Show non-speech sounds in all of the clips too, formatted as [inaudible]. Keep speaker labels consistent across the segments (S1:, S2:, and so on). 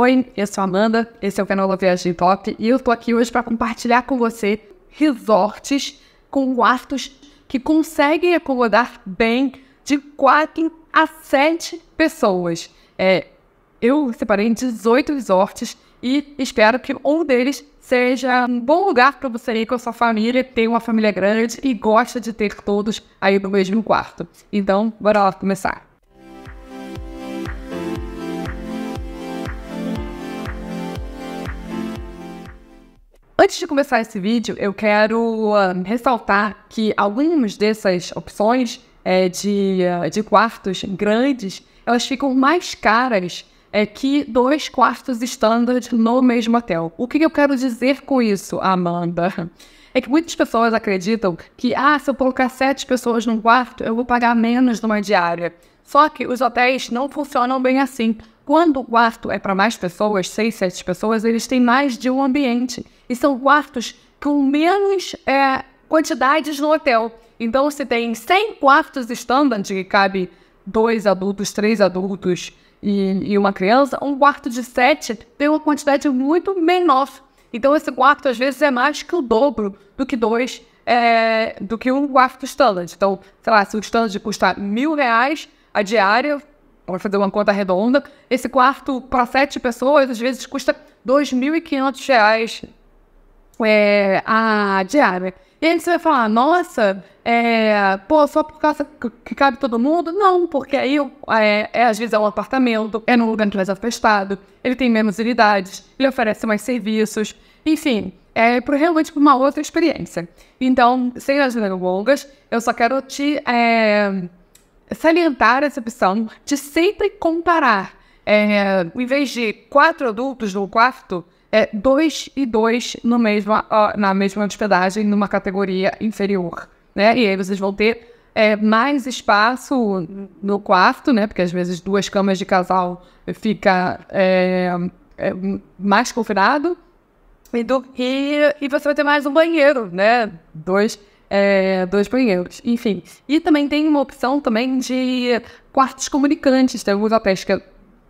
S1: Oi, eu sou a Amanda, esse é o canal da Viagem Top e eu tô aqui hoje para compartilhar com você resorts com quartos que conseguem acomodar bem de 4 a 7 pessoas. É, eu separei 18 resorts e espero que um deles seja um bom lugar para você ir com a sua família, ter uma família grande e gosta de ter todos aí no mesmo quarto. Então, bora lá começar. Antes de começar esse vídeo, eu quero uh, ressaltar que algumas dessas opções é, de, uh, de quartos grandes, elas ficam mais caras é, que dois quartos standard no mesmo hotel. O que eu quero dizer com isso, Amanda? [laughs] É que muitas pessoas acreditam que, ah, se eu colocar sete pessoas num quarto, eu vou pagar menos numa diária. Só que os hotéis não funcionam bem assim. Quando o quarto é para mais pessoas, seis, sete pessoas, eles têm mais de um ambiente e são quartos com menos é, quantidades no hotel. Então, se tem 100 quartos standard, que cabe dois adultos, três adultos e, e uma criança, um quarto de sete tem uma quantidade muito menor. Então, esse quarto, às vezes, é mais que o dobro do que dois, é, do que um quarto standard. Então, sei lá, se o standard custar mil reais a diária, para fazer uma conta redonda, esse quarto para sete pessoas, às vezes, custa R$ 2.500 é, a diária. E aí você vai falar, nossa, é, pô, só por causa que cabe todo mundo? Não, porque aí é, é, às vezes é um apartamento, é num lugar mais afastado, ele tem menos unidades, ele oferece mais serviços, enfim, é pro, realmente uma outra experiência. Então, sem as longas, eu só quero te é, salientar essa opção de sempre comparar. É, em vez de quatro adultos no quarto, é, dois e dois no mesmo, uh, na mesma hospedagem, numa categoria inferior. Né? E aí vocês vão ter é, mais espaço no quarto, né? Porque às vezes duas camas de casal fica é, é, mais confinado. E, do, e, e, você vai ter mais um banheiro, né? Dois, é, dois banheiros, enfim. E também tem uma opção também de quartos comunicantes. Tem alguns hotéis que é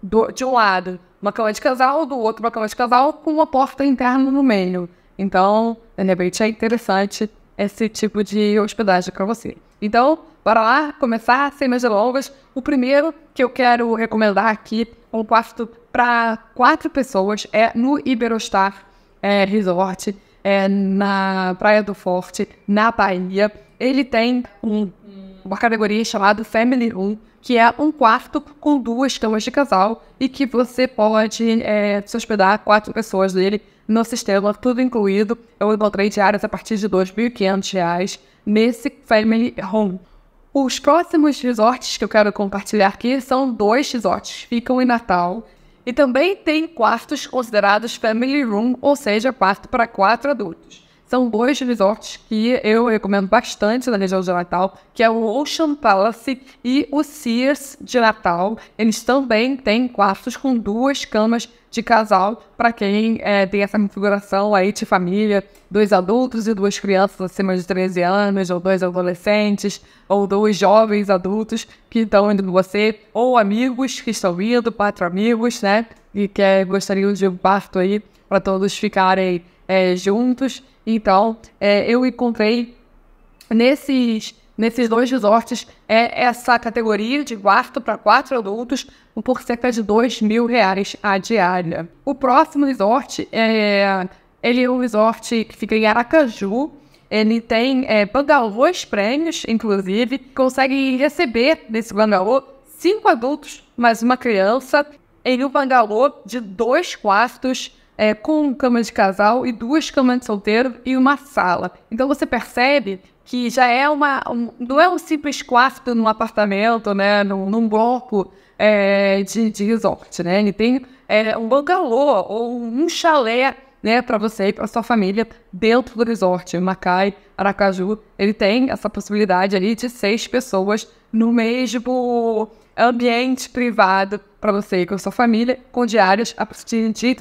S1: do, de um lado uma cama de casal, do outro uma cama de casal com uma porta interna no meio. Então, de repente, é interessante esse tipo de hospedagem para você. Então, bora lá começar sem mais delongas. O primeiro que eu quero recomendar aqui, um quarto para quatro pessoas, é no Iberostar é, Resort, é, na Praia do Forte, na Bahia. Ele tem um, uma categoria chamada Family Room, que é um quarto com duas camas de casal e que você pode é, se hospedar quatro pessoas nele no sistema, tudo incluído. Eu encontrei diárias a partir de R$ 2.500 nesse Family Home. Os próximos resorts que eu quero compartilhar aqui são dois resorts, ficam em Natal. E também tem quartos considerados family room, ou seja, quarto para quatro adultos. São dois resorts que eu recomendo bastante na região de Natal, que é o Ocean Palace e o Sears de Natal. Eles também têm quartos com duas camas de casal para quem é, tem essa configuração aí de família, dois adultos e duas crianças acima de 13 anos, ou dois adolescentes, ou dois jovens adultos que estão indo com você, ou amigos que estão indo, quatro amigos, né? E que é, gostariam de um quarto aí para todos ficarem é, juntos. Então, é, eu encontrei nesses, nesses dois resorts é, essa categoria de quarto para quatro adultos por cerca de dois mil reais a diária. O próximo resort é ele é um resort que fica em Aracaju. Ele tem é, bangalôs prêmios, inclusive. Consegue receber nesse bangalô cinco adultos mais uma criança em um bangalô de dois quartos é, com cama de casal e duas camas de solteiro e uma sala. Então você percebe que já é uma. Um, não é um simples quarto num apartamento, né? Num, num bloco é, de, de resort, né? Ele tem é, um bangalô ou um chalé. Né, para você e para sua família dentro do resort Macai, Aracaju, ele tem essa possibilidade ali de seis pessoas no mesmo ambiente privado para você e com sua família, com diários a partir de R$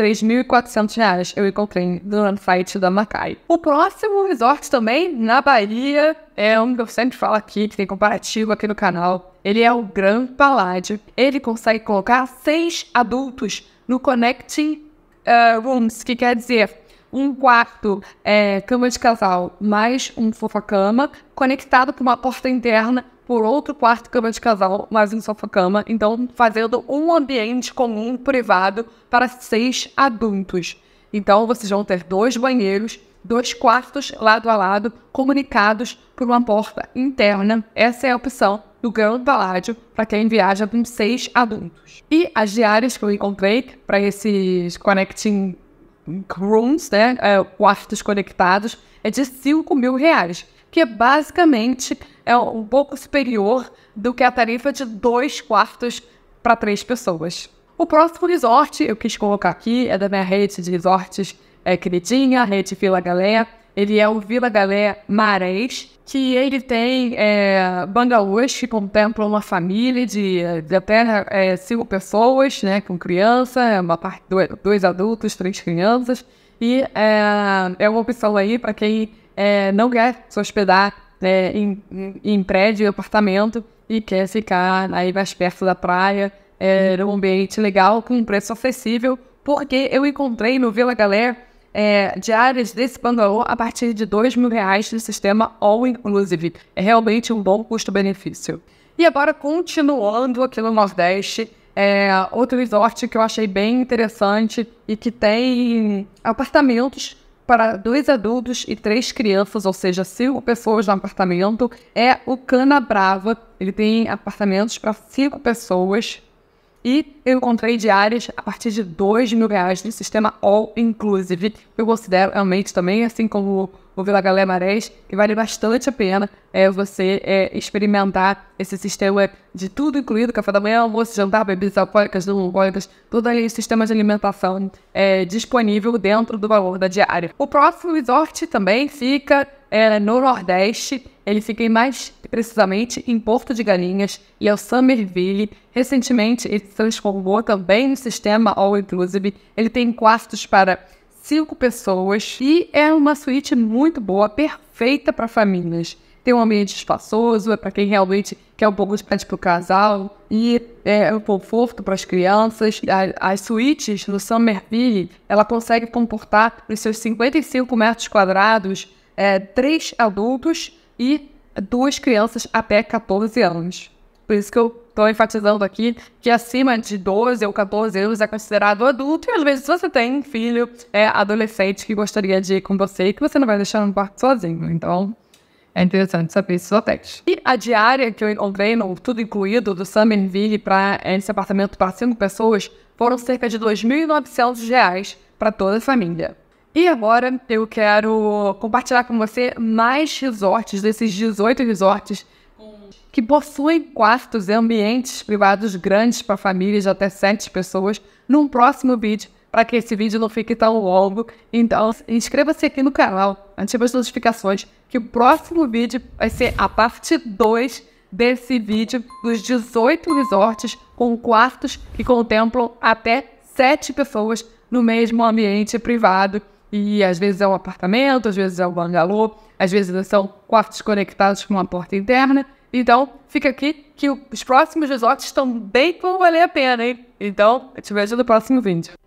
S1: reais. Eu encontrei no site da Macai. O próximo resort também, na Bahia, é um que eu sempre falo aqui, que tem comparativo aqui no canal. Ele é o Gran Palladium. Ele consegue colocar seis adultos no Connecting uh, Rooms, que quer dizer um quarto é, cama de casal mais um fofa-cama conectado por uma porta interna por outro quarto cama de casal, mais um sofá-cama, então fazendo um ambiente comum privado para seis adultos. Então vocês vão ter dois banheiros, dois quartos lado a lado, comunicados por uma porta interna. Essa é a opção do Grand Palladio para quem viaja com seis adultos. E as diárias que eu encontrei para esses connecting rooms, né, é, quartos conectados, é de 5 mil reais que basicamente é um pouco superior do que a tarifa de dois quartos para três pessoas. O próximo resort eu quis colocar aqui é da minha rede de resorts é, queridinha, a rede Vila Galé. Ele é o Vila Galé Marés, que ele tem é, bangalôs que contemplam uma família de, de até é, cinco pessoas, né, com criança, é uma parte, dois, dois adultos, três crianças. E é, é uma opção aí para quem é, não quer se hospedar né, em, em prédio, em apartamento, e quer ficar aí mais perto da praia, é, num ambiente legal, com um preço acessível, porque eu encontrei no Vila Galé é, diárias desse bangalô a partir de dois mil reais no sistema All Inclusive. É realmente um bom custo-benefício. E agora, continuando aqui no Nordeste, é, outro resort que eu achei bem interessante e que tem apartamentos para dois adultos e três crianças, ou seja, cinco pessoas no apartamento, é o Cana Brava. Ele tem apartamentos para cinco pessoas. E eu encontrei diárias a partir de dois mil reais no sistema All Inclusive. Eu considero realmente também, assim como o Vila Marés, que vale bastante a pena é, você é, experimentar esse sistema de tudo incluído, café da manhã, almoço, jantar, bebidas alcoólicas, não alcoólicas, todo ali sistema de alimentação é, disponível dentro do valor da diária. O próximo resort também fica é, no Nordeste, ele fica mais precisamente em Porto de Galinhas e é o Summerville. Recentemente, ele se transformou também no sistema All Inclusive. Ele tem quartos para cinco pessoas e é uma suíte muito boa, perfeita para famílias. Tem um ambiente espaçoso, é para quem realmente quer um pouco de pet para o casal e é um conforto para as crianças. As suítes no Summerville, ela consegue comportar nos seus 55 metros quadrados é, três adultos e duas crianças até 14 anos. Por isso que eu Estou enfatizando aqui que acima de 12 ou 14 anos é considerado adulto, e às vezes você tem filho é, adolescente que gostaria de ir com você e que você não vai deixar no quarto sozinho. Então, é interessante saber esses hotéis. E a diária que eu encontrei no tudo incluído do Summerville para esse apartamento para cinco pessoas foram cerca de R$ 2.900 reais para toda a família. E agora eu quero compartilhar com você mais resorts desses 18 resorts que possuem quartos e ambientes privados grandes para famílias de até sete pessoas num próximo vídeo, para que esse vídeo não fique tão longo. Então, inscreva-se aqui no canal, ative as notificações, que o próximo vídeo vai ser a parte 2 desse vídeo dos 18 resorts com quartos que contemplam até sete pessoas no mesmo ambiente privado. E às vezes é um apartamento, às vezes é um bangalô, às vezes são quartos conectados com uma porta interna então, fica aqui que os próximos resorts também vão valer a pena, hein? Então, eu te vejo no próximo vídeo.